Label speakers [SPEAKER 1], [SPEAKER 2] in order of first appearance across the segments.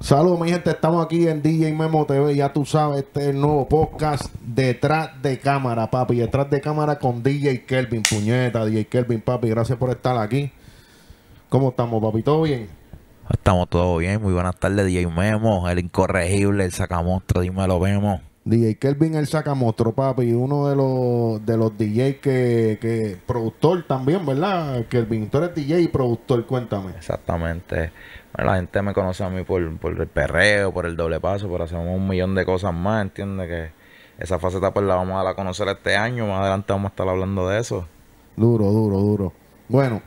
[SPEAKER 1] Saludos, mi gente. Estamos aquí en DJ Memo TV. Ya tú sabes, este nuevo podcast Detrás de Cámara, papi. Detrás de Cámara con DJ Kelvin, puñeta. DJ Kelvin, papi. Gracias por estar aquí. ¿Cómo estamos, papi? ¿Todo bien?
[SPEAKER 2] Estamos todo bien. Muy buenas tardes, DJ Memo. El incorregible, el dime Dímelo, vemos
[SPEAKER 1] DJ Kelvin el Sacamostro, papi, uno de los de los DJ que, productor también, ¿verdad? Kelvin, tú eres DJ y productor, cuéntame.
[SPEAKER 2] Exactamente. la gente me conoce a mí por, el perreo, por el doble paso, por hacer un millón de cosas más, ¿entiendes? Que esa faceta pues la vamos a dar conocer este año, más adelante vamos a estar hablando de eso.
[SPEAKER 1] Duro, duro, duro. Bueno,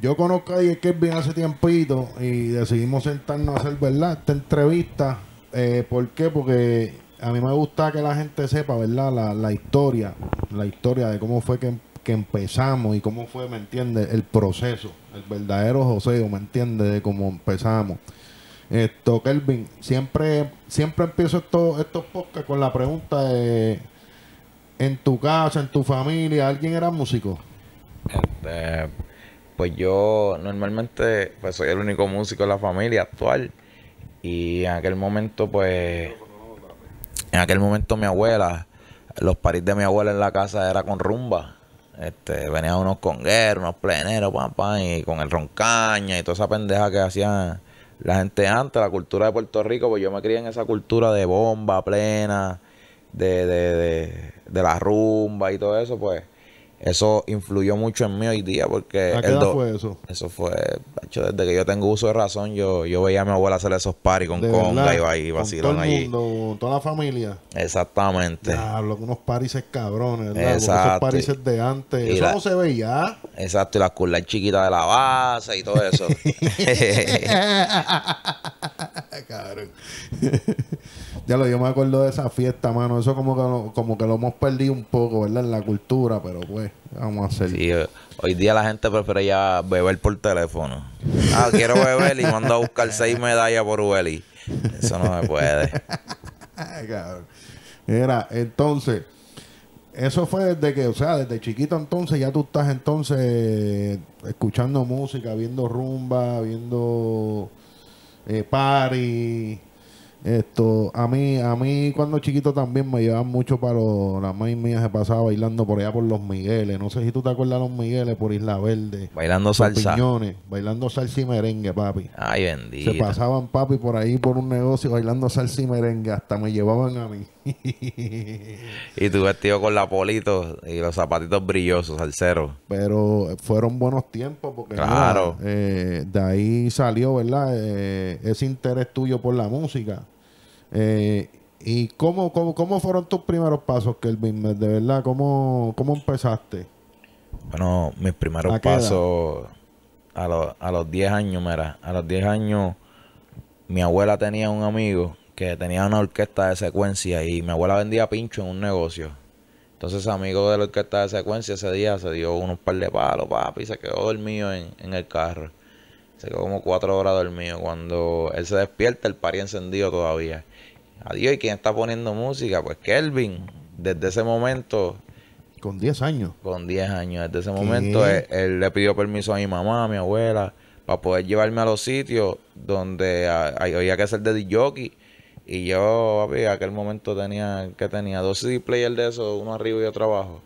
[SPEAKER 1] yo conozco a DJ Kelvin hace tiempito y decidimos sentarnos a hacer, ¿verdad? Esta entrevista. Eh, ¿Por qué? Porque a mí me gusta que la gente sepa, ¿verdad? La, historia, la historia de cómo fue que, empezamos y cómo fue, ¿me entiende, El proceso, el verdadero José, ¿me entiende, De cómo empezamos. Esto, Kelvin, siempre, siempre empiezo estos, estos podcasts con la pregunta de, en tu casa, en tu familia, ¿alguien era músico?
[SPEAKER 2] Este, pues yo normalmente pues, soy el único músico de la familia actual y en aquel momento pues... En aquel momento mi abuela, los parís de mi abuela en la casa era con rumba. Este, venían unos congueros, unos pleneros, pam, pam, y con el roncaña y toda esa pendeja que hacían la gente antes, la cultura de Puerto Rico, pues yo me crié en esa cultura de bomba plena, de, de, de, de la rumba y todo eso, pues eso influyó mucho en mí hoy día porque... ¿A qué edad fue eso? Eso fue... Hecho, desde que yo tengo uso de razón, yo, yo veía a mi abuela hacer esos paris con de conga verdad, y, vacilón allí.
[SPEAKER 1] Con toda la familia.
[SPEAKER 2] Exactamente.
[SPEAKER 1] hablo con unos parises cabrones, ¿verdad? Exacto. Esos de antes. eso no se veía.
[SPEAKER 2] Exacto, y las curlas chiquitas de la base y todo
[SPEAKER 1] eso. Cabrón. Ya lo, yo me acuerdo de esa fiesta, mano. Eso como que, lo, como que lo hemos perdido un poco, ¿verdad? En la cultura, pero pues, vamos a seguir
[SPEAKER 2] Sí, hoy día la gente prefiere ya beber por teléfono. Ah, quiero beber y mando a buscar seis medallas por Ueli. Eso no se puede.
[SPEAKER 1] Era, Mira, entonces, eso fue desde que, o sea, desde chiquito entonces, ya tú estás entonces eh, escuchando música, viendo rumba, viendo eh, party. Esto, a mí, a mí cuando chiquito también me llevaban mucho para los, la maíz mía se pasaba bailando por allá por Los Migueles. No sé si tú te acuerdas de Los Migueles por Isla Verde.
[SPEAKER 2] Bailando salsa.
[SPEAKER 1] bailando salsa y merengue, papi.
[SPEAKER 2] Ay, bendito. Se
[SPEAKER 1] pasaban, papi, por ahí por un negocio bailando salsa y merengue. Hasta me llevaban a mí. y
[SPEAKER 2] tú vestido con la polito y los zapatitos brillosos, al cero.
[SPEAKER 1] Pero fueron buenos tiempos porque claro. Eh, de ahí salió, ¿verdad? Eh, ese interés tuyo por la música. Eh, ¿Y cómo, cómo, cómo fueron tus primeros pasos, Kelvin? De verdad, ¿cómo, cómo empezaste? Bueno,
[SPEAKER 2] mis primeros pasos a, los 10 años, mira, a los 10 años mi abuela tenía un amigo que tenía una orquesta de secuencia y mi abuela vendía pincho en un negocio. Entonces, amigo de la orquesta de secuencia ese día se dio unos par de palos, papi, y se quedó dormido en, en el carro. Se quedó como cuatro horas dormido. Cuando él se despierta, el pari encendido todavía. Adiós, ¿y quién está poniendo música? Pues Kelvin. Desde ese momento. Con 10 años. Con 10 años. Desde ese momento él, le pidió permiso a mi mamá, a mi abuela, para poder llevarme a los sitios donde ah, había que hacer de jockey. Y yo, papi, aquel momento tenía, que tenía dos CD players de eso uno arriba y otro abajo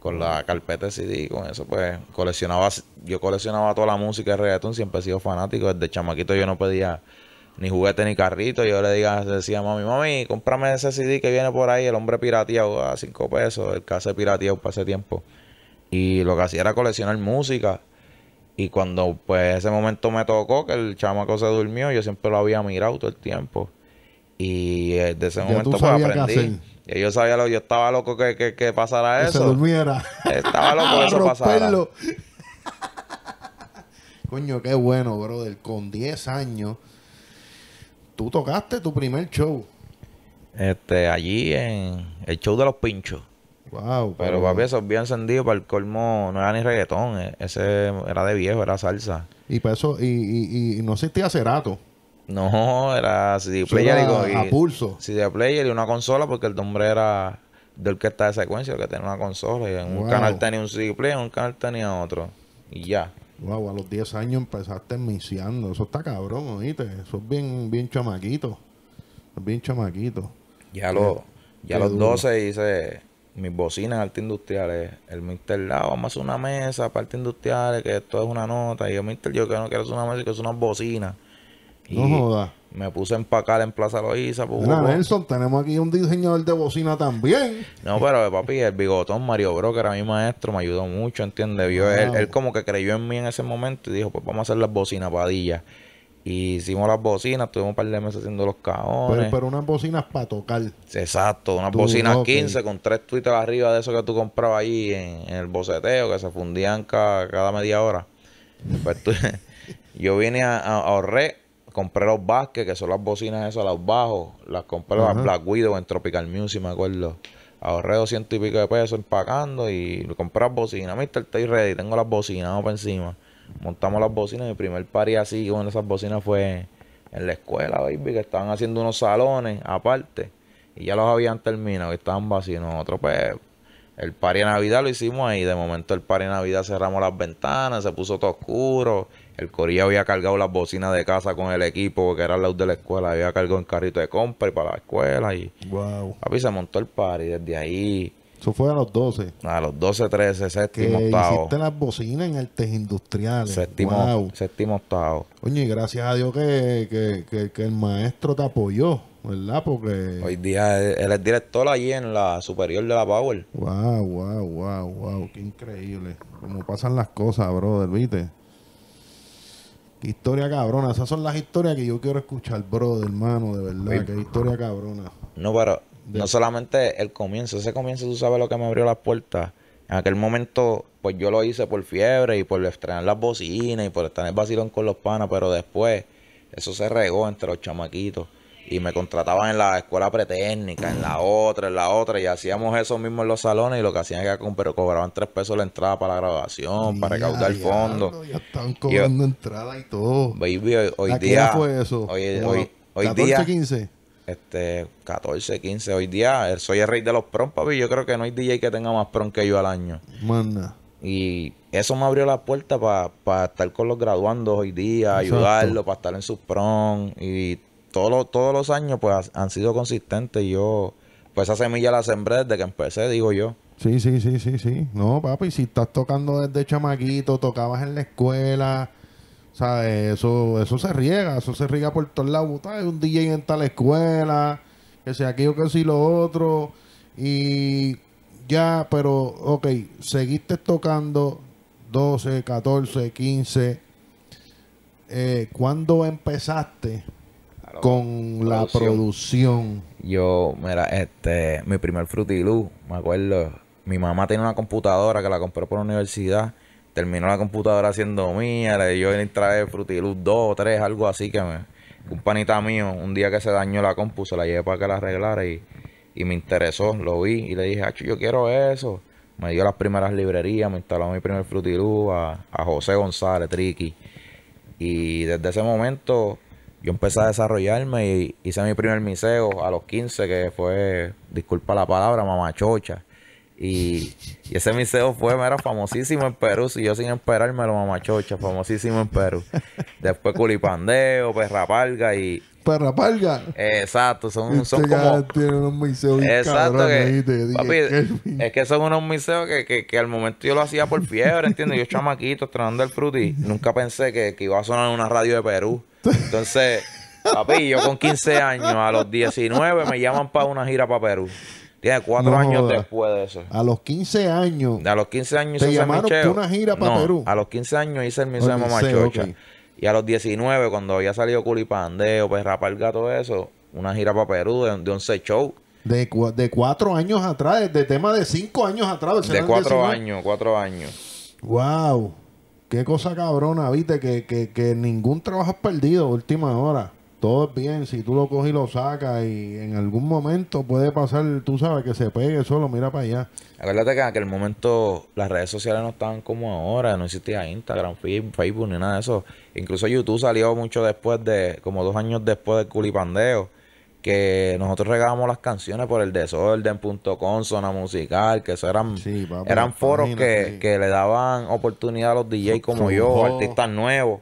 [SPEAKER 2] con la carpeta de CD, con eso, pues coleccionaba, yo coleccionaba toda la música de reggaetón, siempre he sido fanático, desde chamaquito yo no pedía ni juguete ni carrito, yo le diga, decía mami, mami, cómprame ese CD que viene por ahí, el hombre pirateado a cinco pesos, el case pirateado para ese tiempo. Y lo que hacía era coleccionar música. Y cuando pues ese momento me tocó que el chamaco se durmió, yo siempre lo había mirado todo el tiempo. Y desde eh, ese momento pues, aprendí yo sabía lo, yo estaba loco que, pasara eso. Que se durmiera. Estaba loco que eso pasara.
[SPEAKER 1] Coño, qué bueno, brother. Con 10 años, tú tocaste tu primer show.
[SPEAKER 2] Este, allí en el show de los pinchos.
[SPEAKER 1] Wow. Pero, papi, eso
[SPEAKER 2] bien encendido. Para el colmo, no era ni reggaetón. E, ese era de viejo, era salsa.
[SPEAKER 1] Y para eso, y, y, y no existía cerato.
[SPEAKER 2] No, era CD player y, a pulso. CD player y una consola porque el nombre era del que está de secuencia que tenía una consola y en un canal tenía un CD player, en un canal tenía otro y
[SPEAKER 1] ya. Wow, a los 10 años empezaste miciando. Eso está cabrón, ¿oíste? Eso es bien, bien chamaquito. Es bien chamaquito. Ya, ya a los 12
[SPEAKER 2] hice mis bocinas en arte industriales. El Mister, lado vamos a hacer una mesa para arte industriales, que esto es una nota. Y yo, Mister, yo que no quiero hacer una mesa, que es una bocina.
[SPEAKER 1] No
[SPEAKER 2] Me puse a empacar en Plaza Loíza. Pues, Nelson,
[SPEAKER 1] tenemos aquí un diseñador de bocina también.
[SPEAKER 2] No, pero papi, el bigotón Mario Bro, que era mi maestro, me ayudó mucho, ¿entiendes? él, como que creyó en mí en ese momento y dijo, pues vamos a hacer las bocinas padillas. Y hicimos las bocinas, tuvimos un par de meses haciendo los caones. Pero,
[SPEAKER 1] unas bocinas para tocar.
[SPEAKER 2] Exacto, unas bocinas 15 con tres twitters arriba de eso que tú comprabas ahí en, el boceteo, que se fundían cada, media hora. Pues yo vine a, a compré los Vázquez, que son las bocinas esas, los bajos, Las compré a Black Widow en Tropical Music, me acuerdo. Ahorré 200 y pico de pesos empacando y compré las bocinas. Mister, estoy ready, tengo las bocinas, vamos encima. Montamos las bocinas. el primer party así con esas bocinas fue en la escuela, baby, que estaban haciendo unos salones aparte. Y ya los habían terminado, que estaban vacíos. Nosotros, pues, el party de Navidad lo hicimos ahí. De momento, el party de Navidad cerramos las ventanas, se puso todo oscuro. El Corilla había cargado las bocinas de casa con el equipo, que era el de la escuela. Había cargado el carrito de compra y para la escuela. Y wow. papi se montó el par y desde ahí.
[SPEAKER 1] Eso fue a los 12.
[SPEAKER 2] A los 12, 13, séptimo, que octavo. Hiciste
[SPEAKER 1] las bocinas en artes industriales. Eh. Séptimo, wow. séptimo octavo. Oye, gracias a Dios que, que, que, el maestro te apoyó. ¿verdad? Porque... Hoy
[SPEAKER 2] día él es director allí en la superior de la Power.
[SPEAKER 1] Wow, wow, wow, wow, qué increíble. Como pasan las cosas, brother, ¿viste? Qué historia cabrona. Esas son las historias que yo quiero escuchar, brother, hermano, de verdad. Qué historia cabrona.
[SPEAKER 2] No, pero no solamente el comienzo. Ese comienzo, tú sabes lo que me abrió las puertas. En aquel momento, pues yo lo hice por fiebre y por estrenar las bocinas y por estar en el vacilón con los panas, pero después eso se regó entre los chamaquitos y me contrataban en la escuela pretécnica, en la otra, en la otra, y hacíamos eso mismo en los salones y lo que hacían era que pero cobraban tres pesos la entrada para la grabación, para recaudar fondos. ya
[SPEAKER 1] estaban cobrando entrada y todo.
[SPEAKER 2] Baby, hoy, hoy día... fue eso? Hoy, día... hoy, hoy 14, 15 este, 14, 15. Hoy día este, eh, soy el rey de los prom, papi. Yo creo que no hay DJ que tenga más prom que yo al año. Manda. Y eso me abrió la puerta para estar con los graduandos hoy día, ayudarlos, para estar en sus prom. Y todos los, todos los años pues han sido consistentes. yo, pues esa semilla la sembré desde que empecé, digo yo.
[SPEAKER 1] Sí, sí, sí, sí, sí. No, papi, si estás tocando desde chamaquito, tocabas en la escuela, sea Eso, eso se riega, eso se riega por todos lados. Hay un DJ en tal escuela, que sea aquello, que si lo otro. Y ya, pero, ok, seguiste tocando 12, 14, 15. Eh, ¿Cuándo empezaste? con la producción.
[SPEAKER 2] Yo, mira, este, mi primer Frutilú, me acuerdo, mi mamá tenía una computadora que la compró por la universidad. Terminó la computadora siendo mía, le yo le trae Frutilú 2 o 3, algo así que me, un panita mío, un día que se dañó la compu, se la llevé para que la arreglara y, y me interesó, lo vi y le dije, yo quiero eso. Me dio las primeras librerías, me instaló mi primer Frutilú a, a José González, Triqui. Y desde ese momento yo empecé a desarrollarme y hice mi primer miseo a los 15, que fue, disculpa la palabra, mamachocha. Y, y ese miseo fue, era famosísimo en Perú, si yo sin esperarme lo mamachocha, famosísimo en Perú. Después culipandeo, perra palga y...
[SPEAKER 1] Perra palga.
[SPEAKER 2] exacto, son, son este
[SPEAKER 1] como... unos miseos exacto, es
[SPEAKER 2] que son unos miseos que, que, al momento yo lo hacía por fiebre, ¿entiendes? Yo chamaquito, estrenando el frutí, nunca pensé que, que iba a sonar en una radio de Perú. Entonces, papi, yo con 15 años, a los 19 me llaman para una gira para Perú. Tiene cuatro años después de eso. A los 15 años. A los 15 años te hice llamaron una gira para Perú. A los 15 años hice el mismo Machocha Y a los 19, cuando había salido Culipandeo, pues el gato, eso, una gira para Perú de, un 11 shows.
[SPEAKER 1] De, de, cuatro años atrás, de, tema de cinco años atrás. De cuatro años,
[SPEAKER 2] cuatro años.
[SPEAKER 1] Wow. Qué cosa cabrona, viste, que, que, ningún trabajo has perdido última hora. Todo es bien, si tú lo coges y lo sacas y en algún momento puede pasar, tú sabes, que se pegue solo, mira para allá.
[SPEAKER 2] Acuérdate que en aquel momento las redes sociales no estaban como ahora, no existía Instagram, Facebook ni nada de eso. Incluso YouTube salió mucho después de, como dos años después del culipandeo que nosotros regábamos las canciones por el desorden.com, zona musical, que eso eran, eran foros que, le daban oportunidad a los DJs como yo, artistas nuevos.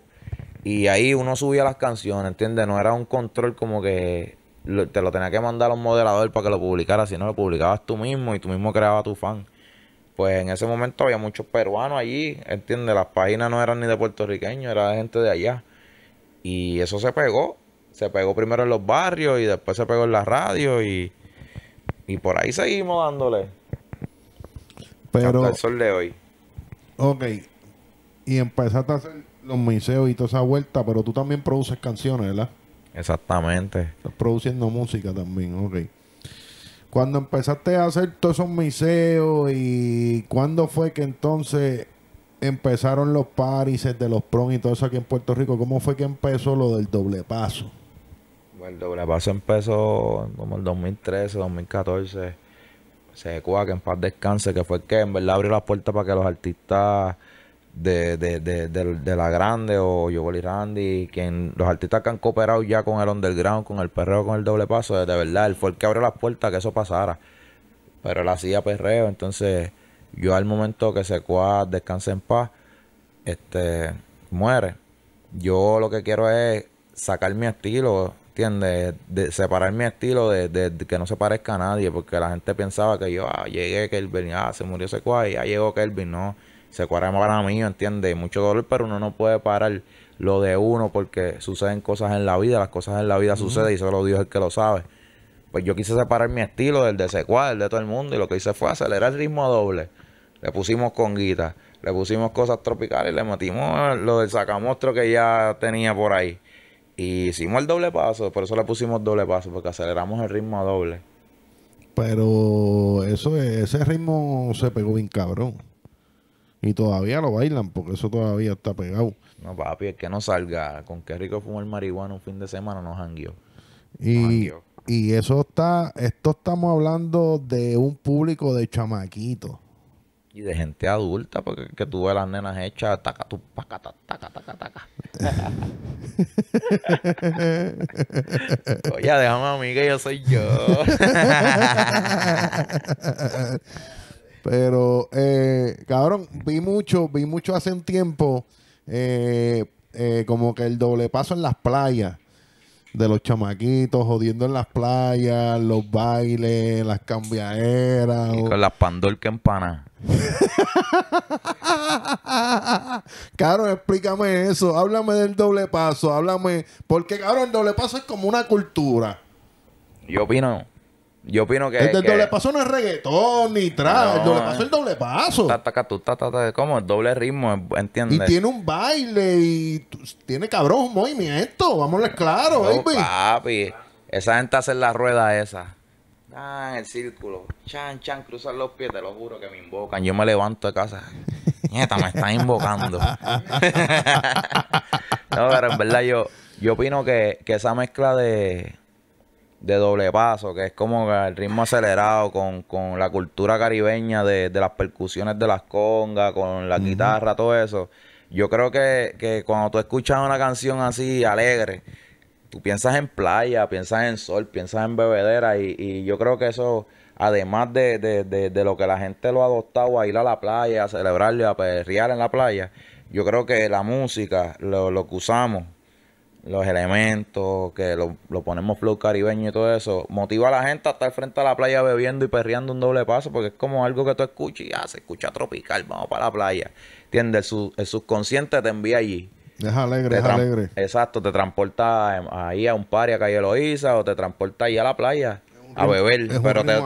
[SPEAKER 2] Y ahí uno subía las canciones, ¿entiendes? No era un control como que te lo tenía que mandar a un modelador para que lo publicara, sino lo publicabas tú mismo y tú mismo creabas tu fan. Pues en ese momento había muchos peruanos allí, ¿entiendes? Las páginas no eran ni de puertorriqueños, era de gente de allá. Y eso se pegó se pegó primero en los barrios y después se pegó en la radio y, y por ahí seguimos dándole. Pero, el de hoy.
[SPEAKER 1] Ok. Y empezaste a hacer los museos y toda esa vuelta, pero tú también produces canciones, ¿verdad? Exactamente. Estás produciendo música también, ok. Cuando empezaste a hacer todos esos miseos... y cuándo fue que entonces empezaron los parises de los prom y todo eso aquí en Puerto Rico, ¿cómo fue que empezó lo del doble paso?
[SPEAKER 2] El doble paso empezó como el 2013, 2014. Secua, que en paz descanse, que fue el que en verdad abrió las puertas para que los artistas de, la grande o Yo y Randy, los artistas que han cooperado ya con el underground, con el perreo, con el doble paso, de verdad, él fue el que abrió las puertas que eso pasara. Pero él hacía perreo, entonces yo al momento que Secua descanse en paz, este muere. Yo lo que quiero es sacar mi estilo, ¿entiendes? De separar mi estilo de, que no se parezca a nadie, porque la gente pensaba que yo, llegué ah, llegué Kelvin, ah, se murió Secuá y ya llegó Kelvin, no. Secuá más para mí, entiende Mucho dolor, pero uno no puede parar lo de uno porque suceden cosas en la vida, las cosas en la vida suceden y solo Dios es el que lo sabe. Pues yo quise separar mi estilo del de Secuá, del de todo el mundo, y lo que hice fue acelerar el ritmo doble. Le pusimos guita, le pusimos cosas tropicales, le metimos lo del sacamostro que ya tenía por ahí y hicimos el doble paso, por eso le pusimos doble paso, porque aceleramos el ritmo a doble.
[SPEAKER 1] Pero eso ese ritmo se pegó bien cabrón. Y todavía lo bailan, porque eso todavía está pegado.
[SPEAKER 2] No, papi, es que no salga. Con qué rico fumó el marihuana un fin de
[SPEAKER 1] semana nos hanguió. Y, y eso está, esto estamos hablando de un público de chamaquitos
[SPEAKER 2] y de gente adulta, porque que tú ves las nenas hechas, taca, tu, taca, taca, taca, taca.
[SPEAKER 1] Oye, déjame a mí que yo soy yo. Pero, eh, cabrón, vi mucho, vi mucho hace un tiempo, eh, eh, como que el doble paso en las playas de los chamaquitos jodiendo en las playas, los bailes, las cambiaderas. Y con
[SPEAKER 2] las las empana.
[SPEAKER 1] Caro, explícame eso. Háblame del doble paso. Háblame. Porque, claro, el doble paso es como una cultura.
[SPEAKER 2] Yo opino yo opino que. El doble
[SPEAKER 1] paso no es reggaetón ni trap. el doble paso es el doble
[SPEAKER 2] paso. ¿Cómo? El doble ritmo, ¿entiendes? Y tiene
[SPEAKER 1] un baile y tiene cabrón movimiento. Vámonos claro, oh,
[SPEAKER 2] Papi, esa gente hace la rueda esa. Ah, en el círculo. Chan, chan, cruzan los pies, te lo juro que me invocan. Yo me levanto de casa. Nieta, me están invocando. no, pero en verdad yo, yo opino que, que esa mezcla de de doble paso, que es como el ritmo acelerado con, con la cultura caribeña de, de, las percusiones de las congas, con la guitarra, todo eso. Yo creo que, cuando tú escuchas una canción así alegre, tú piensas en playa, piensas en sol, piensas en bebedera y, y yo creo que eso, además de, lo que la gente lo ha adoptado a ir a la playa, a celebrarle, a perrear en la playa, yo creo que la música, lo, lo que usamos los elementos, que lo, lo, ponemos flow caribeño y todo eso, motiva a la gente a estar frente a la playa bebiendo y perreando un doble paso, porque es como algo que tú escuchas y ya ah, se escucha tropical, vamos para la playa. ¿Entiendes? El, subconsciente te envía allí.
[SPEAKER 1] Es alegre, es alegre.
[SPEAKER 2] Exacto, te transporta ahí a un party a Calle Loíza o te transporta ahí a la playa a beber, pero te,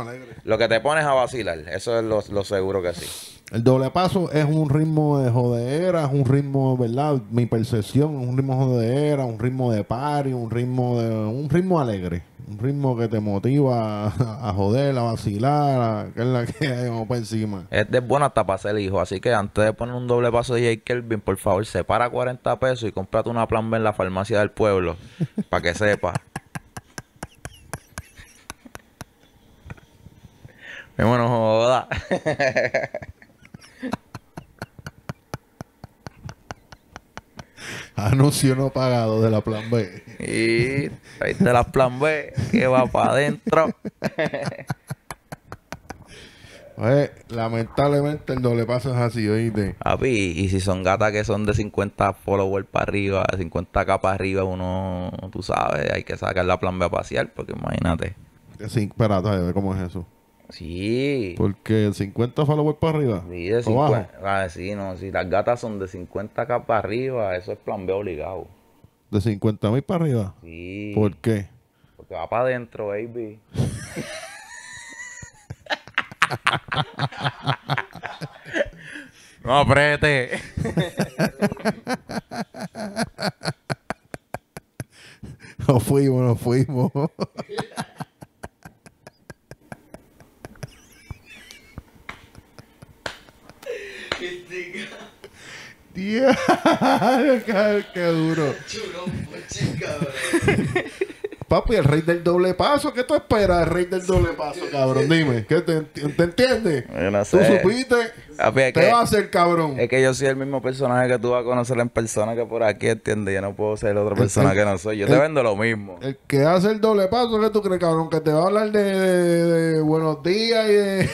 [SPEAKER 2] lo que te pones a vacilar, eso es lo seguro que sí.
[SPEAKER 1] El doble paso es un ritmo de jodeera, es un ritmo, ¿verdad? Mi percepción, un ritmo joderas, un ritmo de party, un ritmo de un ritmo alegre, un ritmo que te motiva a, joder, a vacilar, a, que es la que hay por encima.
[SPEAKER 2] es bueno hasta para ser hijo, así que antes de poner un doble paso de J. Kelvin, por favor, separa 40 pesos y cómprate una plan B en la farmacia del pueblo, para que sepa.
[SPEAKER 1] Anuncio no pagado de la plan B.
[SPEAKER 2] Y de la plan B, que va para adentro.
[SPEAKER 1] lamentablemente el doble paso es así, oíste. Papi, y si
[SPEAKER 2] son gatas que son de 50 followers para arriba, 50k para arriba, uno, tú sabes, hay que sacar la plan B a pasear, porque imagínate.
[SPEAKER 1] Sí, espera, ¿cómo es eso? Sí. ¿Por Porque 50 followers para arriba. Sí, de 50.
[SPEAKER 2] Ah, sí, no, Si Las gatas son de 50k para arriba. Eso es plan B obligado.
[SPEAKER 1] ¿De 50 mil para arriba?
[SPEAKER 2] Sí. ¿Por qué? Porque va para adentro, baby.
[SPEAKER 1] no apriete. nos fuimos, nos fuimos. qué duro. Papi, el rey del doble paso, ¿qué tú esperas el rey del doble paso, cabrón? Dime, ¿qué te, entiende Tú supiste, que- va a hacer cabrón. Es que yo soy el mismo
[SPEAKER 2] personaje que tú vas a conocer en persona que por aquí, entiende Yo no puedo ser otra persona que no soy. Yo te vendo lo
[SPEAKER 1] mismo. El que hace el doble paso, ¿qué tú crees, cabrón? Que te va a hablar de, de buenos días y de...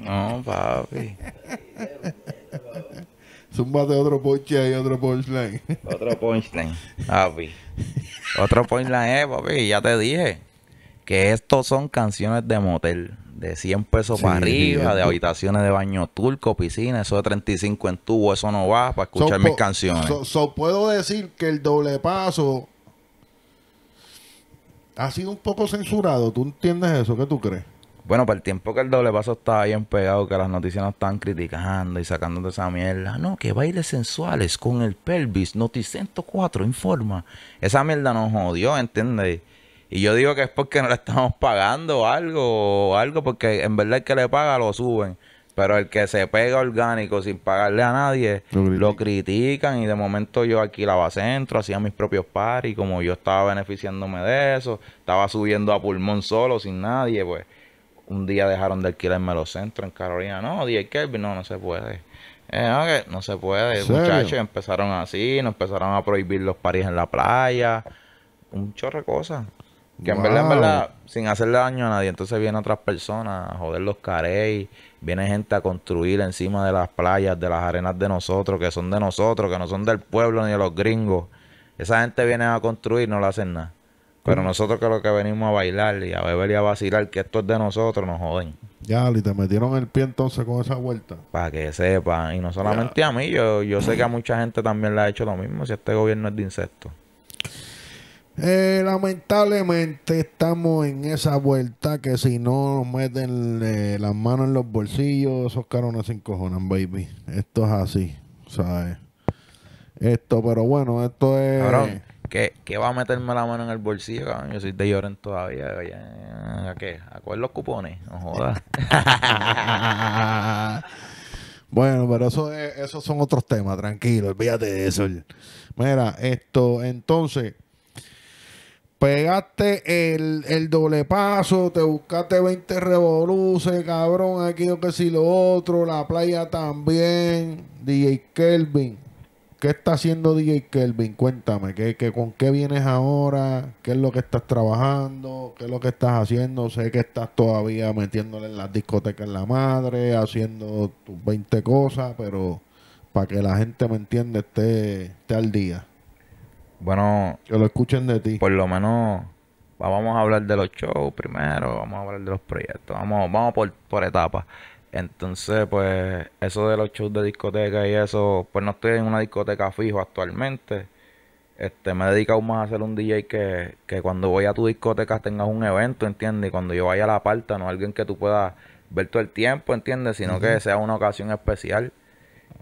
[SPEAKER 1] No, papi. Zúmbate otro ponche ahí, otro punchline.
[SPEAKER 2] otro punchline, papi. Otro punchline, es, eh, papi. Ya te dije que estos son canciones de motel. De 100 pesos para arriba, de habitaciones de baño turco, piscina, eso de 35 en tubo, eso no va para escuchar mis canciones.
[SPEAKER 1] puedo decir que el doble paso ha sido un poco censurado. ¿Tú entiendes eso? ¿Qué tú crees? Bueno, para el tiempo
[SPEAKER 2] que el doble paso estaba bien pegado, que las noticias nos están criticando y de esa mierda. No, que bailes sensuales con el pelvis, Noticento 4, informa. Esa mierda nos jodió, ¿entiendes? Y yo digo que es porque no le estamos pagando algo o algo, porque en verdad el que le paga lo suben. Pero el que se pega orgánico sin pagarle a nadie, lo, critican y de momento yo aquí alquilaba centro, hacía mis propios paris, como yo estaba beneficiándome de eso, estaba subiendo a pulmón solo, sin nadie, pues un día dejaron de alquilar los centros en Carolina. No, 10 Kelvin, no, no se puede. Eh, no se puede. Muchachos empezaron así, nos empezaron a prohibir los parís en la playa. Un chorro de cosas. Que en verdad, sin hacerle daño a nadie. Entonces vienen otras personas a joder los carey. Viene gente a construir encima de las playas, de las arenas de nosotros, que son de nosotros, que no son del pueblo ni de los gringos. Esa gente viene a construir, no le hacen nada. Pero nosotros que lo que venimos a bailar y a beber y a vacilar, que esto es de nosotros, nos joden.
[SPEAKER 1] Ya, y te metieron el pie entonces con esa vuelta. Para
[SPEAKER 2] que sepan. Y no solamente a mí, yo, yo sé que a mucha gente también le ha hecho lo mismo si este gobierno es de insectos.
[SPEAKER 1] Eh, lamentablemente estamos en esa vuelta que si no nos meten eh, las manos en los bolsillos, esos carones se encojonan, baby. Esto es así, ¿sabes? Esto, pero bueno, esto es...
[SPEAKER 2] ¿Qué, va a meterme la mano en el bolsillo, cabrón? Yo soy de lloren todavía. ¿A qué? ¿A cuál los cupones? No jodas.
[SPEAKER 1] bueno, pero eso esos son otros temas, tranquilo, olvídate de eso. Mira, esto, entonces, pegaste el, doble paso, te buscaste 20 revoluciones, cabrón, aquí lo que si lo otro, la playa también, DJ Kelvin. ¿Qué está haciendo DJ Kelvin? Cuéntame, ¿qué, con qué vienes ahora? ¿Qué es lo que estás trabajando? ¿Qué es lo que estás haciendo? Sé que estás todavía metiéndole en las discotecas en la madre, haciendo tus 20 cosas, pero para que la gente me entienda, esté, esté al día. Bueno, que lo escuchen de ti. Por lo
[SPEAKER 2] menos vamos a hablar de los shows primero, vamos a hablar de los proyectos, vamos, vamos por, por etapas. Entonces, pues, eso de los shows de discoteca y eso, pues no estoy en una discoteca fijo actualmente. Este, me he dedicado más a ser un DJ que, que cuando voy a tu discoteca tengas un evento, ¿entiendes? Y cuando yo vaya a la parta, no alguien que tú puedas ver todo el tiempo, ¿entiendes? Sino que sea una ocasión especial.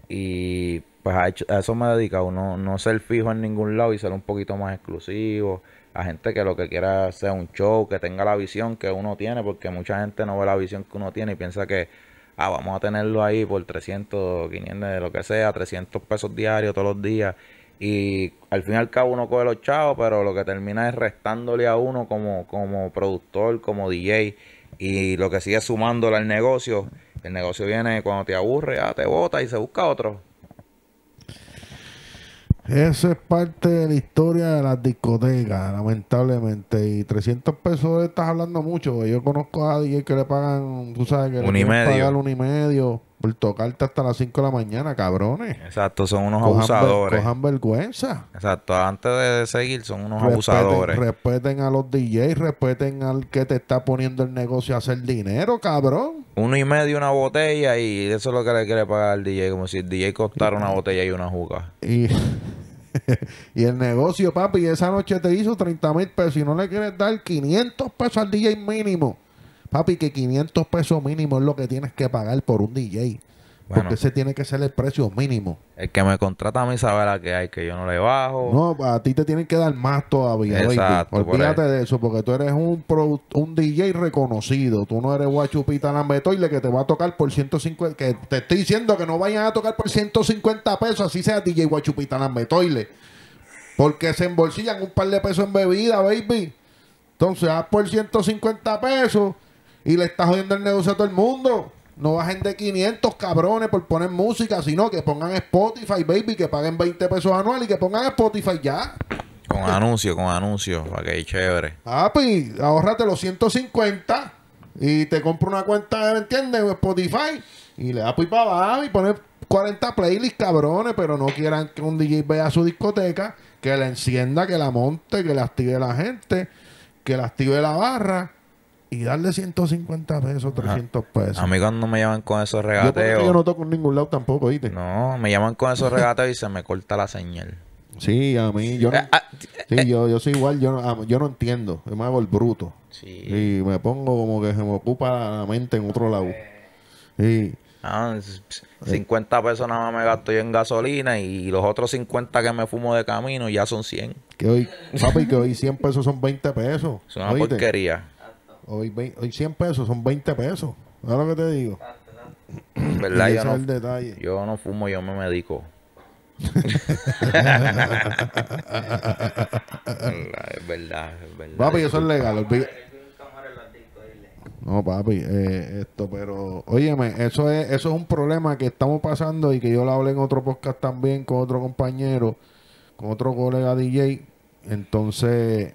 [SPEAKER 2] Y pues a, eso me he dedicado, no, no ser fijo en ningún lado y ser un poquito más exclusivo. A gente que lo que quiera sea un show, que tenga la visión que uno tiene, porque mucha gente no ve la visión que uno tiene y piensa que ah, vamos a tenerlo ahí por 300, 500, lo que sea, 300 pesos diarios todos los días. Y al fin y al cabo uno coge los chavos, pero lo que termina es restándole a uno como, como productor, como DJ. Y lo que sigue sumándole al negocio, el negocio viene cuando te aburre, ah, te bota y se busca otro.
[SPEAKER 1] Eso es parte de la historia de las discotecas, lamentablemente. Y 300 pesos estás hablando mucho. Yo conozco a alguien que le pagan, tú sabes, que un le y medio. un y medio. Por tocarte hasta las 5 de la mañana, cabrones. Exacto, son unos abusadores. cojan vergüenza.
[SPEAKER 2] Exacto, antes de seguir, son unos abusadores.
[SPEAKER 1] Respeten a los DJs, respeten al que te está poniendo el negocio a hacer dinero, cabrón.
[SPEAKER 2] Uno y medio una botella y eso es lo que le quiere pagar al DJ, como si el DJ costara una botella y una
[SPEAKER 1] juca. Y... y el negocio, papi, esa noche te hizo 30 mil pesos y no le quieres dar 500 pesos al DJ mínimo. Papi, que 500 pesos mínimo es lo que tienes que pagar por un DJ. porque ese tiene que ser el precio mínimo.
[SPEAKER 2] El que me contrata a mí sabe la que hay, que yo no le bajo.
[SPEAKER 1] No, a ti te tienen que dar más todavía. Exacto, Olvídate de eso, porque tú eres un un DJ reconocido. Tú no eres guachupita lambetoile que te va a tocar por 150. Que te estoy diciendo que no vayan a tocar por 150 pesos, así sea DJ guachupita lambetoile. Porque se embolsillan un par de pesos en bebida, baby. Entonces, haz por 150 pesos y le estás jodiendo el negocio a todo el mundo. No bajen de 500 cabrones por poner música, sino que pongan Spotify, baby, que paguen 20 pesos anual y que pongan Spotify ya.
[SPEAKER 2] Con anuncio, con anuncio, para que es chévere.
[SPEAKER 1] Ah, pues ahorrate los 150 y te compro una cuenta, ¿me entiendes? Spotify y le da pues para abajo y poner 40 playlists, cabrones, pero no quieran que un DJ vea su discoteca, que la encienda, que la monte, que la active la gente, que la active la barra y darle 150 pesos, 300 pesos. A
[SPEAKER 2] no me llaman con esos regateos. Yo, no
[SPEAKER 1] toco en ningún lado tampoco, ¿viste? No, me
[SPEAKER 2] llaman con esos regateos y se me corta la señal.
[SPEAKER 1] Sí, a mí, yo eh, ah, sí, eh. yo, soy igual, yo no, ah, yo no entiendo, yo me hago el bruto. Y me pongo como que se me ocupa la mente en otro lado. Sí. Ah,
[SPEAKER 2] 50 pesos nada más me gasto yo en gasolina y los otros 50 que me fumo de camino ya son 100.
[SPEAKER 1] Que hoy, papi, que hoy 100 pesos son 20 pesos. Es una
[SPEAKER 2] porquería
[SPEAKER 1] hoy, 100 pesos son 20 pesos. ¿Sabes lo que te digo?
[SPEAKER 2] ¿Verdad? Yo no, yo no fumo, yo me medico. es verdad, es verdad. Papi, eso es legal.
[SPEAKER 1] No, papi, eh, esto, pero óyeme, eso es, eso es un problema que estamos pasando y que yo lo hablé en otro podcast también con otro compañero, con otro colega DJ. Entonces,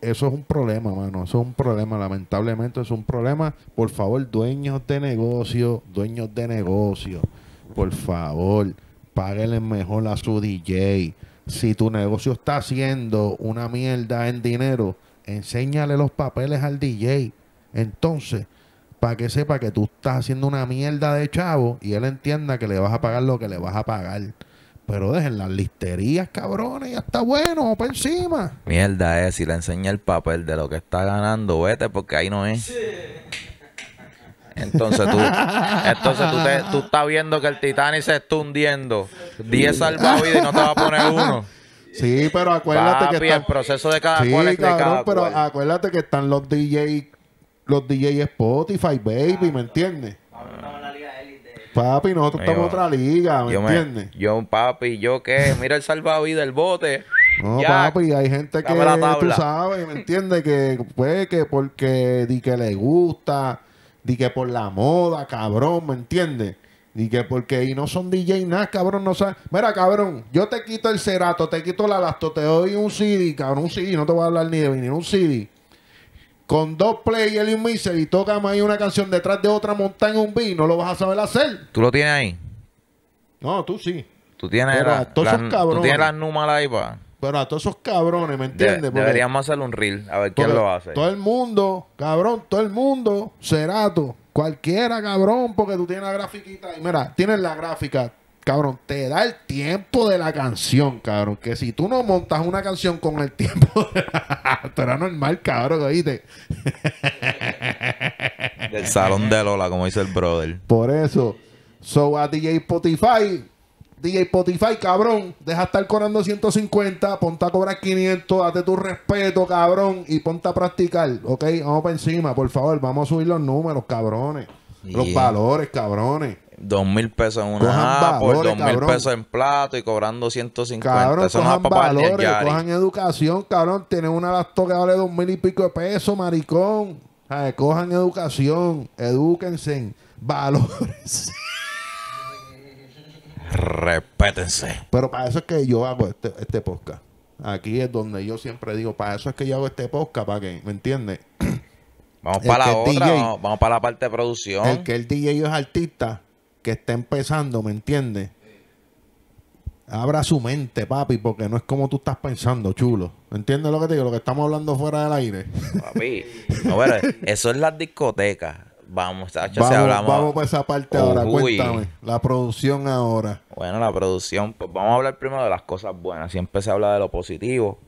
[SPEAKER 1] eso es un problema, mano. Eso es un problema. Lamentablemente, es un problema. Por favor, dueños de negocio, dueños de negocio, por favor, páguenle mejor a su DJ. Si tu negocio está haciendo una mierda en dinero, enséñale los papeles al DJ. Entonces, para que sepa que tú estás haciendo una mierda de chavo y él entienda que le vas a pagar lo que le vas a pagar. Pero dejen las listerías, cabrones, ya está bueno, para encima. Mierda, eh, si le enseña el
[SPEAKER 2] papel de lo que está ganando, vete porque ahí no es. Entonces tú, entonces tú, estás viendo que el Titanic se está hundiendo. 10 salvavidas y no te va a poner uno.
[SPEAKER 1] Sí, pero acuérdate que están...
[SPEAKER 2] el proceso de cada pero
[SPEAKER 1] acuérdate que están los DJ los DJ Spotify, baby, ¿me entiendes? Papi, nosotros estamos en otra liga, ¿me yo entiendes?
[SPEAKER 2] yo, papi, yo qué, mira el salvavidas del bote.
[SPEAKER 1] No, papi, hay gente que tú sabes, ¿me entiendes? Que pues que porque di que le gusta, di que por la moda, cabrón, ¿me entiendes? Di que porque y no son DJ nada, cabrón, no sabes. Mira, cabrón, yo te quito el cerato, te quito la lasto, te doy un CD, cabrón, un CD, no te voy a hablar ni de venir un CD con dos players y un mixer y toca ahí una canción detrás de otra montaña, un un no lo vas a saber hacer.
[SPEAKER 2] ¿Tú lo tienes ahí?
[SPEAKER 1] No, tú sí.
[SPEAKER 2] Tú tienes, Pero todos esos cabrones. las
[SPEAKER 1] numas ahí, Pero a todos esos cabrones, ¿me entiendes? deberíamos
[SPEAKER 2] hacer un reel, a ver quién lo hace. Todo
[SPEAKER 1] el mundo, cabrón, todo el mundo, Cerato, cualquiera, cabrón, porque tú tienes la grafiquita ahí. Mira, tienes la gráfica, cabrón, te da el tiempo de la canción, cabrón. Que si tú no montas una canción con el tiempo, Pero era normal, cabrón, oíste.
[SPEAKER 2] Del salón de Lola, como dice el brother.
[SPEAKER 1] Por eso, so a DJ Spotify, DJ Spotify, cabrón, deja estar cobrando 150, ponte a cobrar 500, date tu respeto, cabrón, y ponte a practicar, ¿ok? Vamos para encima, por favor, vamos a subir los números, cabrones. Los valores, cabrones.
[SPEAKER 2] Dos mil pesos en una por dos mil pesos en plato y cobrando 150. Cabrón, cojan cojan
[SPEAKER 1] educación, cabrón. Tienen una laptop que vale dos mil y pico de pesos, maricón. cojan educación, edúquense, valores.
[SPEAKER 2] Respétense.
[SPEAKER 1] Pero para eso es que yo hago este, este, podcast. Aquí es donde yo siempre digo, para eso es que yo hago este podcast, para que, ¿me entiendes? Vamos para la otra, vamos,
[SPEAKER 2] vamos, para la parte de producción. El que
[SPEAKER 1] el DJ es artista, que está empezando, ¿me entiendes? Abra su mente, papi, porque no es como tú estás pensando, chulo. ¿Entiendes lo que te digo? Lo que estamos hablando fuera del aire.
[SPEAKER 2] Papi, no, eso es la discoteca. Vamos, vamos, vamos para
[SPEAKER 1] esa parte ahora. Cuéntame, la producción ahora.
[SPEAKER 2] Bueno, la producción, pues vamos a hablar primero de las cosas buenas. Siempre se habla de lo positivo.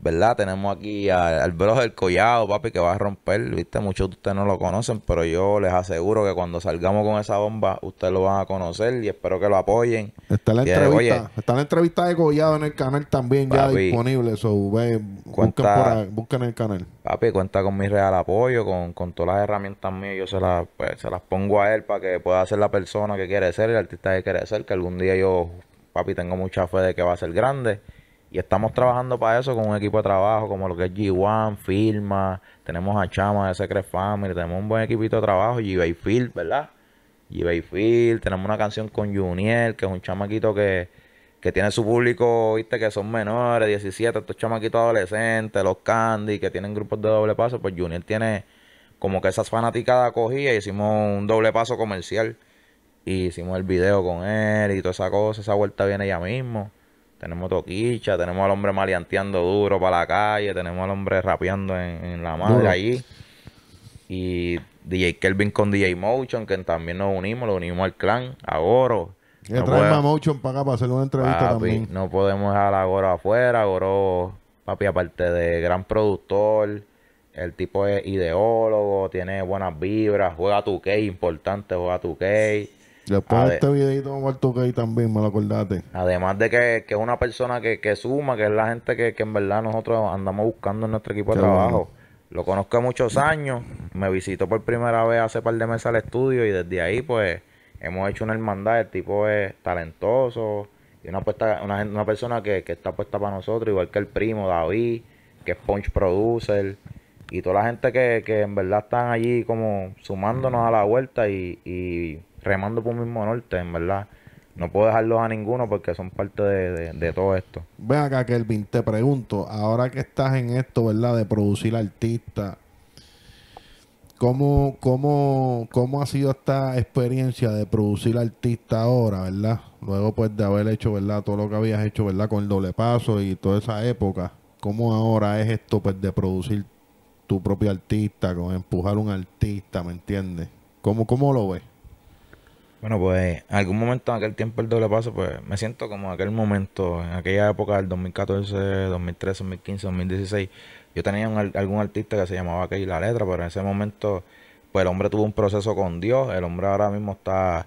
[SPEAKER 2] ¿verdad? Tenemos aquí al al del Collado, papi, que va a romper, ¿viste? Muchos de ustedes no lo conocen, pero yo les aseguro que cuando salgamos con esa bomba, ustedes lo van a conocer y espero que lo apoyen.
[SPEAKER 1] Está la, eh, entrevista, está la entrevista de Collado en el canal también ya disponible, eso ve, busquen, busquen, el canal.
[SPEAKER 2] Papi, cuenta con mi real apoyo, con, todas las herramientas mías, yo se, la, pues, se las pongo a él para que pueda ser la persona que quiere ser, el artista que quiere ser, que algún día yo, papi, tengo mucha fe de que va a ser grande. Y estamos trabajando para eso con un equipo de trabajo como lo que es G1, Firma, tenemos a Chama de Secret Family, tenemos un buen equipito de trabajo, G-Bay Field, ¿verdad? G-Bay Field, tenemos una canción con Junior, que es un chamaquito que, que tiene su público, viste, que son menores, 17, estos chamaquitos adolescentes, los Candy, que tienen grupos de doble paso, pues Junior tiene como que esas fanaticadas cogía y hicimos un doble paso comercial. hicimos el video con él y toda esa cosa, esa vuelta viene ya mismo. Tenemos Toquicha, tenemos al hombre maleanteando duro para la calle, tenemos al hombre rapeando en, la madre ahí allí. Y DJ Kelvin con DJ Motion, que también nos unimos, lo unimos al clan, a Goro.
[SPEAKER 1] Y no a Motion para acá para hacer una entrevista también.
[SPEAKER 2] No podemos dejar a Goro afuera, Goro, papi, aparte de gran productor, el tipo es ideólogo, tiene buenas vibras, juega tu key, importante, juega tu key.
[SPEAKER 1] Después de este videito vamos a tocar ahí también, me lo acordaste.
[SPEAKER 2] Además de que, es una persona que, suma, que es la gente que, en verdad nosotros andamos buscando en nuestro equipo de trabajo. Lo conozco muchos años, me visitó por primera vez hace par de meses al estudio y desde ahí pues hemos hecho una hermandad. El tipo es talentoso y una, puesta, una, una persona que, está puesta para nosotros, igual que el primo David, que es Punch Producer y toda la gente que, que en verdad están allí como sumándonos a la vuelta y remando por un mismo norte, en verdad. No puedo dejarlos a ninguno porque son parte de, todo esto.
[SPEAKER 1] Ve acá, Kelvin, te pregunto, ahora que estás en esto, ¿verdad? De producir artista. ¿cómo, cómo, cómo ha sido esta experiencia de producir artista ahora, verdad? Luego pues de haber hecho, ¿verdad? Todo lo que habías hecho, ¿verdad? Con el doble paso y toda esa época. ¿Cómo ahora es esto pues de producir tu propio artista, con empujar un artista, ¿me entiendes? ¿Cómo, cómo lo ves?
[SPEAKER 2] Bueno, pues en algún momento en aquel tiempo el doble paso, pues me siento como en aquel momento, en aquella época del 2014, 2013, 2015, 2016, yo tenía un, algún artista que se llamaba Key La Letra, pero en ese momento, pues el hombre tuvo un proceso con Dios, el hombre ahora mismo está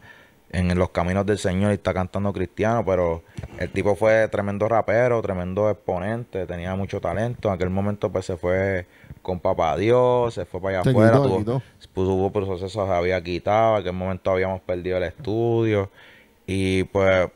[SPEAKER 2] en los caminos del Señor y está cantando cristiano, pero el tipo fue tremendo rapero, tremendo exponente, tenía mucho talento. En aquel momento pues se fue con papá Dios, se fue para allá se afuera, quitó, tuvo, pues, procesos, se había quitado, en aquel momento habíamos perdido el estudio y pues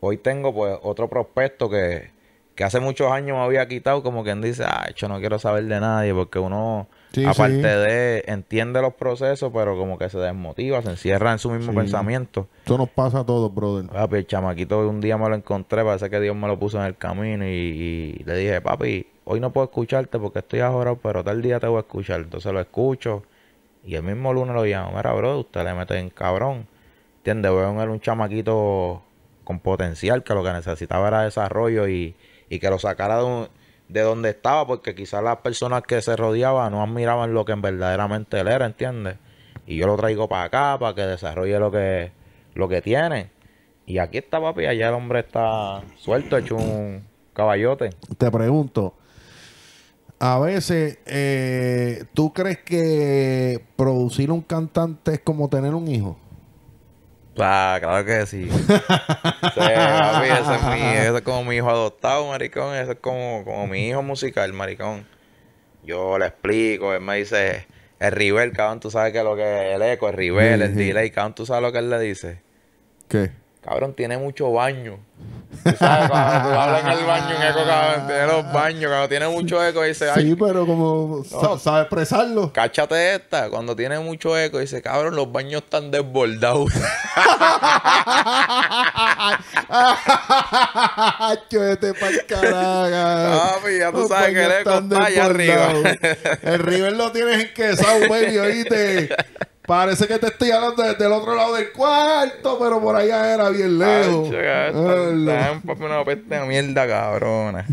[SPEAKER 2] hoy tengo pues otro prospecto que, que hace muchos años me había quitado, como quien dice, ah, yo no quiero saber de nadie porque uno Aparte de, entiende los procesos, pero como que se desmotiva, se encierra en su mismo pensamiento. Eso nos pasa a todos, brother. Papi, el chamaquito un día me lo encontré, parece que Dios me lo puso en el camino y, le dije, papi, hoy no puedo escucharte porque estoy ahorrado, pero tal día te voy a escuchar. Entonces lo escucho y el mismo lunes lo llamo, era brother, usted le mete en cabrón. ¿Entiendes? Veo a un chamaquito con potencial que lo que necesitaba era desarrollo y, y que lo sacara de un de donde estaba, porque quizás las personas que se rodeaban no admiraban lo que verdaderamente él era, ¿entiendes? Y yo lo traigo para acá, para que desarrolle lo que, lo que tiene. Y aquí está, papi, allá el hombre está suelto, hecho un caballote.
[SPEAKER 1] Te pregunto, a veces, eh, ¿tú crees que producir un cantante es como tener un hijo?
[SPEAKER 2] Ah, claro que sí. ese es como mi hijo adoptado, maricón. Ese es como, mi hijo musical, maricón. Yo le explico, él me dice, el River, cabrón, tú sabes que lo que el eco, el River, el delay, cabrón, tú sabes lo que él le dice. ¿Qué? Cabrón, tiene mucho baño.
[SPEAKER 1] ¿Sabes? Cuando tú hablas en el baño, en eco, cabrón,
[SPEAKER 2] tiene los baños, cuando tiene mucho eco, dice. sí,
[SPEAKER 1] pero como ¿Sabes
[SPEAKER 2] sabe expresarlo. Cáchate esta, cuando tiene mucho eco, dice, cabrón, los baños están desbordados.
[SPEAKER 1] Chete pa'l carajo. No, ya tú sabes que el eco está allá arriba. el river lo tienes en quesado, baby, oíste. Parece que te estoy hablando desde el otro lado del cuarto, pero por allá era bien lejos. Ah,
[SPEAKER 2] una peste mierda, cabrona.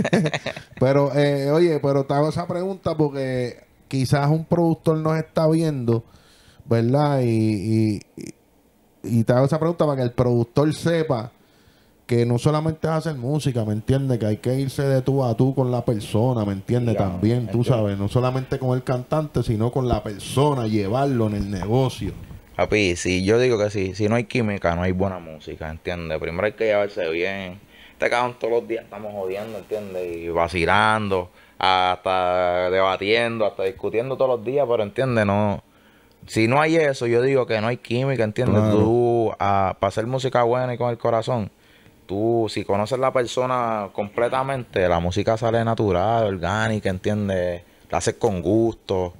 [SPEAKER 1] pero, eh, oye, pero te hago esa pregunta porque quizás un productor nos está viendo, ¿verdad? y te hago esa pregunta para que el productor sepa que no solamente es hacer música, ¿me entiendes? Que hay que irse de tú a tú con la persona, ¿me entiendes? También, tú sabes, no solamente con el cantante, sino con la persona, llevarlo en el negocio.
[SPEAKER 2] Papi, si yo digo que sí, si no hay química, no hay buena música, ¿entiendes? Primero hay que llevarse bien. Este cabrón todos los días estamos jodiendo, ¿entiendes? Y vacilando, hasta debatiendo, hasta discutiendo todos los días, pero ¿entiendes? No, si no hay eso, yo digo que no hay química, ¿entiendes? Tú, a, ah, para hacer música buena y con el corazón, tú, si conoces la persona completamente, la música sale natural, orgánica, entiende, La haces con gusto.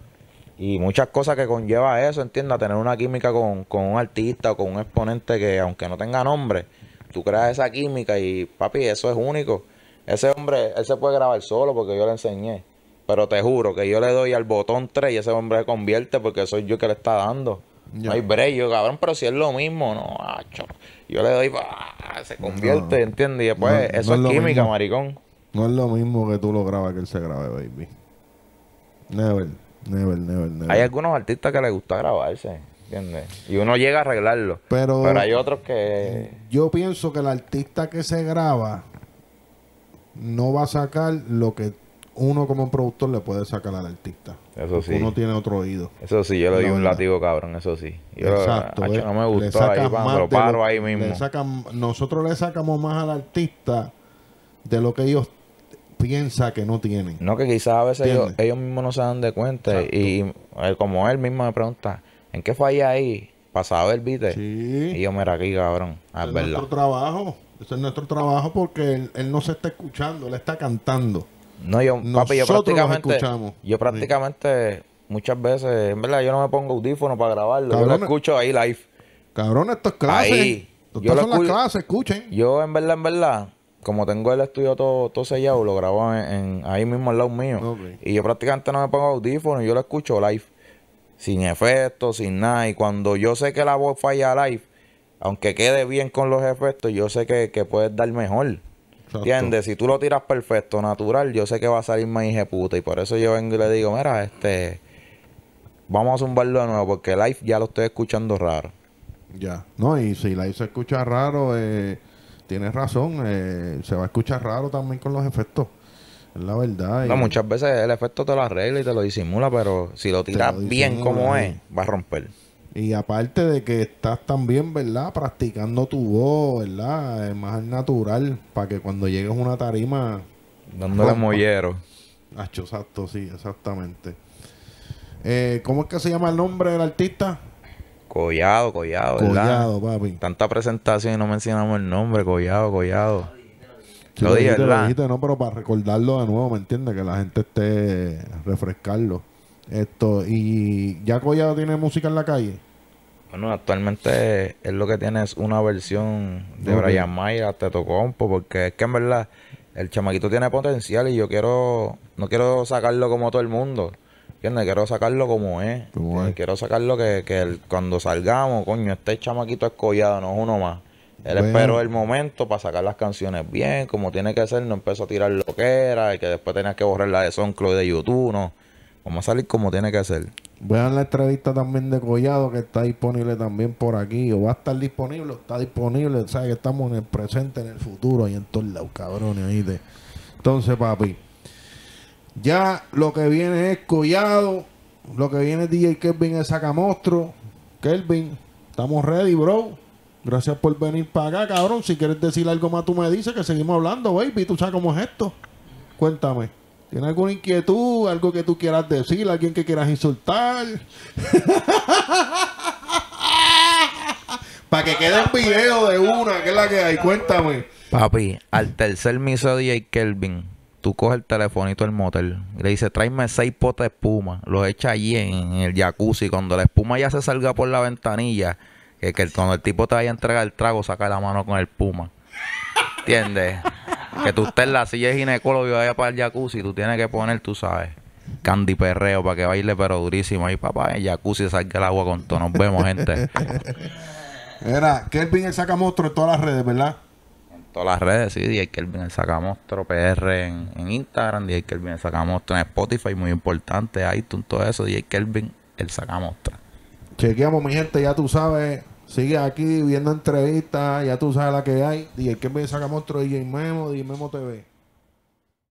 [SPEAKER 2] Y muchas cosas que conlleva eso, ¿entiendes? tener una química con, con, un artista o con un exponente que, aunque no tenga nombre, tú creas esa química y, papi, eso es único. Ese hombre, él se puede grabar solo porque yo le enseñé. Pero te juro que yo le doy al botón 3 y ese hombre se convierte porque soy yo que le está dando. No hay cabrón, pero si es lo mismo, no, Yo le doy, se convierte, ¿entiendes? Y después, eso es, química, maricón.
[SPEAKER 1] No es lo mismo que tú lo grabas que él se grabe, baby. Never, never, never, never. Hay
[SPEAKER 2] algunos artistas que les gusta grabarse, ¿entiendes? Y uno llega a arreglarlo. Pero, pero hay otros que.
[SPEAKER 1] Yo pienso que el artista que se graba no va a sacar lo que uno como productor le puede sacar al artista.
[SPEAKER 2] Eso sí. Uno tiene otro oído. Eso sí, yo le doy un latigo cabrón, eso sí. Yo Exacto. no me gustó ahí, lo paro ahí mismo.
[SPEAKER 1] nosotros le sacamos más al artista de lo que ellos piensa que no tienen. No, que quizás a
[SPEAKER 2] veces ellos, mismos no se dan de cuenta. Y eh, como él mismo me pregunta, ¿en qué falla ahí? pasado el beat Sí. Y yo, mira aquí, cabrón. Es, nuestro
[SPEAKER 1] trabajo. es nuestro trabajo porque él, él, no se está escuchando, él está cantando. No, yo, prácticamente.
[SPEAKER 2] Yo prácticamente. Muchas veces, en verdad, yo no me pongo audífono para grabarlo. yo lo escucho ahí live. Cabrón, estas clases. Ahí. son las clases, escuchen. Yo, en verdad, en verdad, como tengo el estudio todo, todo sellado, lo grabo en, ahí mismo al lado mío. Y yo prácticamente no me pongo audífono, yo lo escucho live. Sin efectos, sin nada. Y cuando yo sé que la voz falla live, aunque quede bien con los efectos, yo sé que, puede dar mejor. ¿Entiendes? Si tú lo tiras perfecto, natural, yo sé que va a salir más puta. Y por eso yo vengo y le digo, mira, este. Vamos a zumbarlo de nuevo, porque live ya lo estoy
[SPEAKER 1] escuchando raro. Ya. No, y si live se escucha raro, eh, tienes razón. Eh, se va a escuchar raro también con los efectos. Es la verdad. No, muchas
[SPEAKER 2] veces el efecto te lo arregla y te lo disimula, pero si lo tiras bien como es, eh. va a romper.
[SPEAKER 1] Y aparte de que estás también, ¿verdad? Practicando tu voz, ¿verdad? Es más natural para que cuando llegues a una tarima... Dándole mollero. Hacho, exacto, sí, exactamente. Eh, ¿Cómo es que se llama el nombre del artista?
[SPEAKER 2] Collado, Collado, ¿verdad? Collado, papi. Tanta presentación y no mencionamos el nombre, Collado, Collado. lo, dije, ¿verdad? Lo dijiste,
[SPEAKER 1] no, pero para recordarlo de nuevo, ¿me entiendes? Que la gente esté... refrescarlo. Esto, y ya Collado tiene música en la calle.
[SPEAKER 2] Bueno, actualmente es lo que tiene es una versión de Brian Mayer hasta Tocompo, porque es que en verdad el chamaquito tiene potencial y yo quiero, no quiero sacarlo como todo el mundo. ¿Entiendes? Quiero sacarlo como es. Eh, quiero sacarlo que, cuando salgamos, coño, este chamaquito es collado, no es uno más. Él esperó el momento para sacar las canciones bien, como tiene que ser, no empezó a tirar lo que era, y que después tenías que borrar la de SoundCloud de YouTube, no. Vamos a salir como tiene que ser.
[SPEAKER 1] Vean la entrevista también de Collado que está disponible también por aquí. O va a estar disponible, está disponible. sabes que estamos en el presente, en el futuro y en todos lados, cabrones. Ahí Entonces, papi. Ya lo que viene es Collado. Lo que viene es DJ Kelvin es Sacamostro. Kelvin, estamos ready, bro. Gracias por venir para acá, cabrón. Si quieres decir algo más, tú me dices que seguimos hablando, baby. Tú sabes cómo es esto. Cuéntame. ¿Tiene alguna inquietud? ¿Algo que tú quieras decir? ¿Alguien que quieras insultar? Para que quede un video de una, que es la que hay. Cuéntame.
[SPEAKER 2] Papi, al tercer miso de J. Kelvin, tú coges el telefonito del motel y le dices, tráeme seis potas de espuma. Lo echa allí en, el jacuzzi. Cuando la espuma ya se salga por la ventanilla, que, cuando el tipo te vaya a entregar el trago, saca la mano con el puma. ¿Entiendes? Que tú estés en la silla de ginecólogo y vayas para el jacuzzi, tú tienes que poner, tú sabes, candy perreo para que baile pero durísimo. Ahí papá, en el jacuzzi salga el agua con todo. Nos vemos, gente.
[SPEAKER 1] Era, Kelvin el sacamostro en todas las redes, ¿verdad?
[SPEAKER 2] En todas las redes, sí. DJ Kelvin el sacamostro, PR en, en Instagram, y Kelvin el sacamostro en Spotify, muy importante, iTunes, todo eso. y Kelvin el sacamostro.
[SPEAKER 1] Chequeamos, mi gente, ya tú sabes. Sigue aquí viendo entrevistas, ya tú sabes la que hay. Y el que me saca monstruo, DJ Memo, DJ Memo TV.